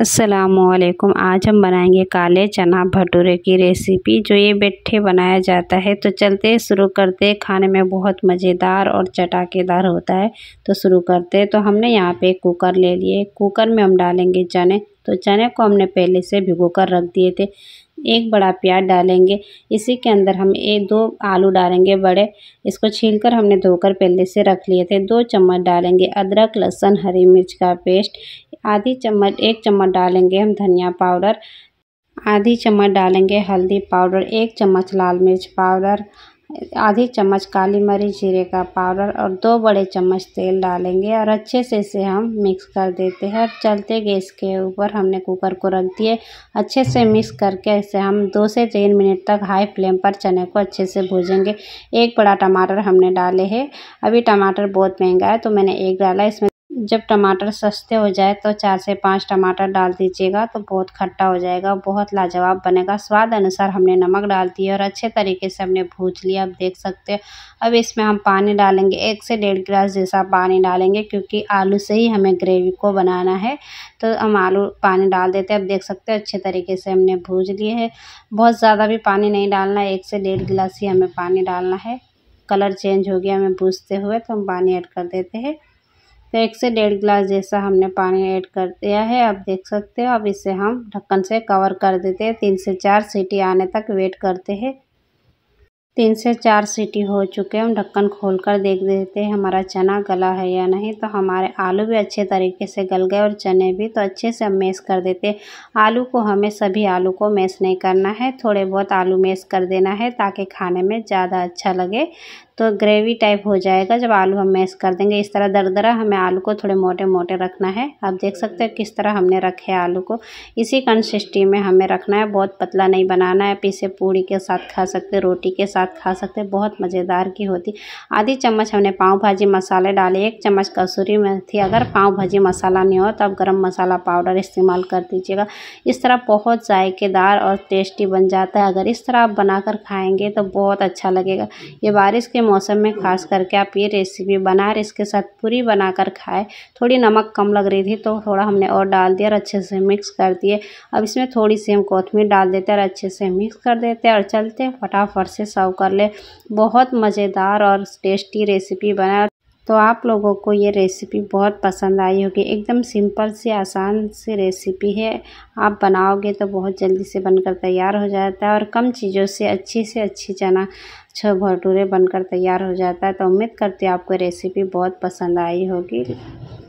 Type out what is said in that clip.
असलकुम आज हम बनाएंगे काले चना भटूरे की रेसिपी जो ये बैठे बनाया जाता है तो चलते शुरू करते खाने में बहुत मज़ेदार और चटाकेदार होता है तो शुरू करते तो हमने यहाँ पे कुकर ले लिए कुकर में हम डालेंगे चने तो चने को हमने पहले से भिगो कर रख दिए थे एक बड़ा प्याज डालेंगे इसी के अंदर हम एक दो आलू डालेंगे बड़े इसको छीलकर हमने धोकर पहले से रख लिए थे दो चम्मच डालेंगे अदरक लहसुन हरी मिर्च का पेस्ट आधी चम्मच एक चम्मच डालेंगे हम धनिया पाउडर आधी चम्मच डालेंगे हल्दी पाउडर एक चम्मच लाल मिर्च पाउडर आधी चम्मच काली मरीच जीरे का पाउडर और दो बड़े चम्मच तेल डालेंगे और अच्छे से इसे हम मिक्स कर देते हैं और चलते गैस के ऊपर हमने कुकर को रख दिए अच्छे से मिक्स करके इसे हम दो से तीन मिनट तक हाई फ्लेम पर चने को अच्छे से भूजेंगे एक बड़ा टमाटर हमने डाले हैं अभी टमाटर बहुत महंगा है तो मैंने एक डाला इसमें जब टमाटर सस्ते हो जाए तो चार से पाँच टमाटर डाल दीजिएगा तो बहुत खट्टा हो जाएगा बहुत लाजवाब बनेगा स्वाद अनुसार हमने नमक डाल दिया और अच्छे तरीके से हमने भूज लिया आप देख सकते हो अब इसमें हम पानी डालेंगे एक से डेढ़ गिलास जैसा पानी डालेंगे क्योंकि आलू से ही हमें ग्रेवी को बनाना है तो हम आलू पानी डाल देते हैं अब देख सकते हो अच्छे तरीके से हमने भूज लिए है बहुत ज़्यादा भी पानी नहीं डालना है एक से डेढ़ गिलास ही हमें पानी डालना है कलर चेंज हो गया हमें भूजते हुए तो हम पानी ऐड कर देते हैं तो एक से डेढ़ गिलास जैसा हमने पानी ऐड कर दिया है आप देख सकते हो अब इसे हम ढक्कन से कवर कर देते हैं तीन से चार सीटी आने तक वेट करते हैं तीन से चार सीटी हो चुके हैं हम ढक्कन खोल कर देख देते हैं हमारा चना गला है या नहीं तो हमारे आलू भी अच्छे तरीके से गल गए और चने भी तो अच्छे से हम मैस कर देते आलू को हमें सभी आलू को मैस नहीं करना है थोड़े बहुत आलू मैस कर देना है ताकि खाने में ज़्यादा अच्छा लगे तो ग्रेवी टाइप हो जाएगा जब आलू हम मैश कर देंगे इस तरह दरदरा हमें आलू को थोड़े मोटे मोटे रखना है आप देख सकते हो किस तरह हमने रखे आलू को इसी कंसिस्टी में हमें रखना है बहुत पतला नहीं बनाना है पीछे पूड़ी के साथ खा सकते रोटी के साथ खा सकते बहुत मज़ेदार की होती आधी चम्मच हमने पाव भाजी मसाले डाले एक चम्मच कसूरी मेथी अगर पाव भाजी मसाला नहीं हो तो आप गर्म मसाला पाउडर इस्तेमाल कर दीजिएगा इस तरह बहुत जायकेदार और टेस्टी बन जाता है अगर इस तरह आप बनाकर खाएंगे तो बहुत अच्छा लगेगा ये बारिश के मौसम में खास करके आप ये रेसिपी बनाए और इसके साथ पूरी बना कर खाए थोड़ी नमक कम लग रही थी तो थोड़ा हमने और डाल दिया और अच्छे से मिक्स कर दिए अब इसमें थोड़ी सी हम कोथमीर डाल देते हैं और अच्छे से मिक्स कर देते हैं और चलते फटाफट से सर्व कर ले बहुत मज़ेदार और टेस्टी रेसिपी बनाए तो आप लोगों को ये रेसिपी बहुत पसंद आई होगी एकदम सिंपल सी आसान सी रेसिपी है आप बनाओगे तो बहुत जल्दी से बनकर तैयार हो जाता है और कम चीज़ों से अच्छी से अच्छी चना छः भटूरे बनकर तैयार हो जाता है तो उम्मीद करती हूँ आपको रेसिपी बहुत पसंद आई होगी